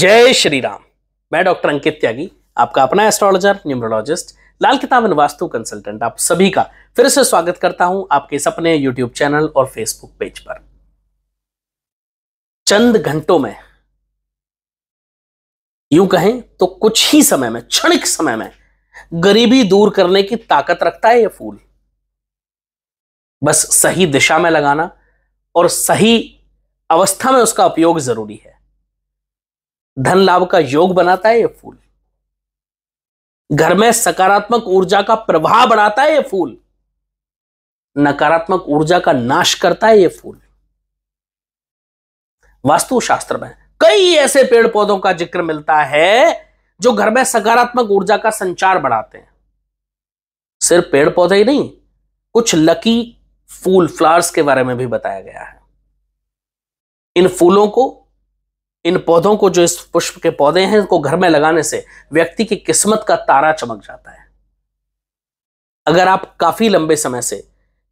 जय श्री राम मैं डॉक्टर अंकित त्यागी आपका अपना एस्ट्रोलॉजर न्यूमरोलॉजिस्ट लाल किताब एंड वास्तु कंसल्टेंट आप सभी का फिर से स्वागत करता हूं आपके इस अपने यूट्यूब चैनल और फेसबुक पेज पर चंद घंटों में यूं कहें तो कुछ ही समय में क्षणिक समय में गरीबी दूर करने की ताकत रखता है यह फूल बस सही दिशा में लगाना और सही अवस्था में उसका उपयोग जरूरी है धन लाभ का योग बनाता है ये फूल घर में सकारात्मक ऊर्जा का प्रभाव बढ़ाता है ये फूल नकारात्मक ऊर्जा का नाश करता है ये फूल वास्तु शास्त्र में कई ऐसे पेड़ पौधों का जिक्र मिलता है जो घर में सकारात्मक ऊर्जा का संचार बढ़ाते हैं सिर्फ पेड़ पौधे ही नहीं कुछ लकी फूल फ्लावर्स के बारे में भी बताया गया है इन फूलों को इन पौधों को जो इस पुष्प के पौधे हैं इनको घर में लगाने से व्यक्ति की किस्मत का तारा चमक जाता है अगर आप काफी लंबे समय से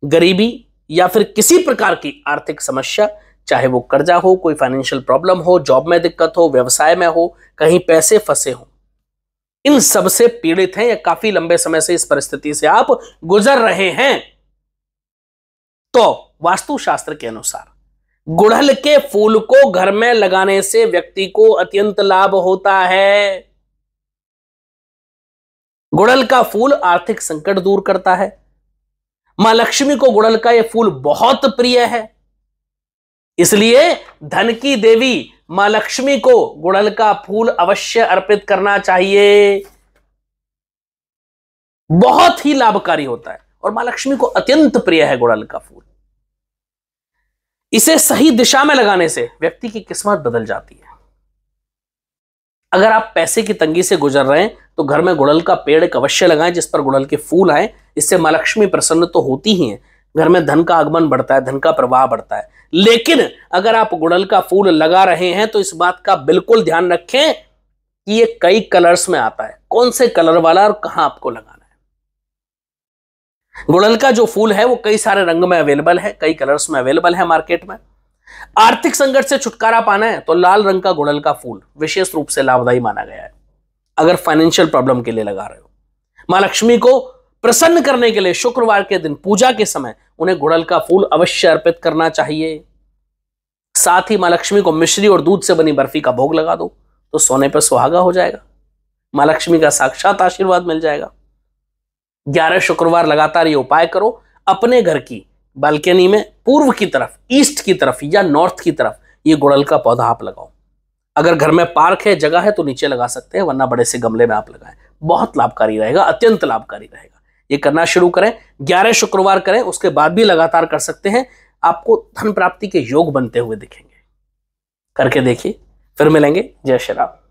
गरीबी या फिर किसी प्रकार की आर्थिक समस्या चाहे वो कर्जा हो कोई फाइनेंशियल प्रॉब्लम हो जॉब में दिक्कत हो व्यवसाय में हो कहीं पैसे फंसे हो इन सब से पीड़ित हैं या काफी लंबे समय से इस परिस्थिति से आप गुजर रहे हैं तो वास्तुशास्त्र के अनुसार गुड़हल के फूल को घर में लगाने से व्यक्ति को अत्यंत लाभ होता है गुड़हल का फूल आर्थिक संकट दूर करता है मां लक्ष्मी को गुड़हल का यह फूल बहुत प्रिय है इसलिए धन की देवी मां लक्ष्मी को गुड़हल का फूल अवश्य अर्पित करना चाहिए बहुत ही लाभकारी होता है और मां लक्ष्मी को अत्यंत प्रिय है गुड़हल का फूल इसे सही दिशा में लगाने से व्यक्ति की किस्मत बदल जाती है अगर आप पैसे की तंगी से गुजर रहे हैं तो घर में गुड़ल का पेड़ एक अवश्य लगाएं जिस पर गुड़ल के फूल आए इससे माँ लक्ष्मी प्रसन्न तो होती ही है घर में धन का आगमन बढ़ता है धन का प्रवाह बढ़ता है लेकिन अगर आप गुड़ल का फूल लगा रहे हैं तो इस बात का बिल्कुल ध्यान रखें कि ये कई कलर्स में आता है कौन से कलर वाला और कहाँ आपको लगाना गुड़ल का जो फूल है वो कई सारे रंग में अवेलेबल है कई कलर्स में अवेलेबल है मार्केट में आर्थिक संकट से छुटकारा पाना है तो लाल रंग का गुड़ल का फूल विशेष रूप से लाभदायी माना गया है अगर फाइनेंशियल प्रॉब्लम के लिए लगा रहे हो मां लक्ष्मी को प्रसन्न करने के लिए शुक्रवार के दिन पूजा के समय उन्हें गुड़ल का फूल अवश्य अर्पित करना चाहिए साथ ही मां लक्ष्मी को मिश्री और दूध से बनी बर्फी का भोग लगा दो तो सोने पर सुहागा हो जाएगा मां लक्ष्मी का साक्षात आशीर्वाद मिल जाएगा ग्यारह शुक्रवार लगातार ये उपाय करो अपने घर की बालकनी में पूर्व की तरफ ईस्ट की तरफ या नॉर्थ की तरफ ये गुड़ल का पौधा आप लगाओ अगर घर में पार्क है जगह है तो नीचे लगा सकते हैं वरना बड़े से गमले में आप लगाएं बहुत लाभकारी रहेगा अत्यंत लाभकारी रहेगा ये करना शुरू करें ग्यारह शुक्रवार करें उसके बाद भी लगातार कर सकते हैं आपको धन प्राप्ति के योग बनते हुए दिखेंगे करके देखिए फिर मिलेंगे जय श्री राम